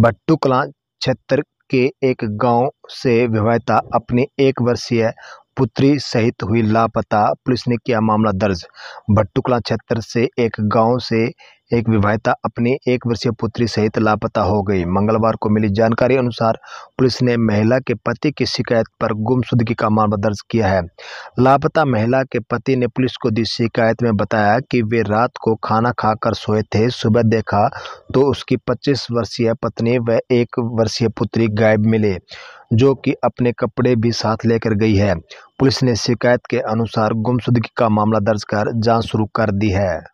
भट्टू कलां क्षेत्र के एक गांव से विवाहिता अपनी एक वर्षीय पुत्री सहित हुई लापता पुलिस ने किया मामला दर्ज भट्टुकला क्षेत्र से एक गांव से एक विवाहिता अपनी एक वर्षीय पुत्री सहित लापता हो गई मंगलवार को मिली जानकारी अनुसार पुलिस ने महिला के पति की शिकायत पर गुमशुदगी का मामला दर्ज किया है लापता महिला के पति ने पुलिस को दी शिकायत में बताया कि वे रात को खाना खाकर सोए थे सुबह देखा तो उसकी पच्चीस वर्षीय पत्नी व एक वर्षीय पुत्री गायब मिले जो कि अपने कपड़े भी साथ लेकर गई है पुलिस ने शिकायत के अनुसार गुमशुदगी का मामला दर्ज कर जांच शुरू कर दी है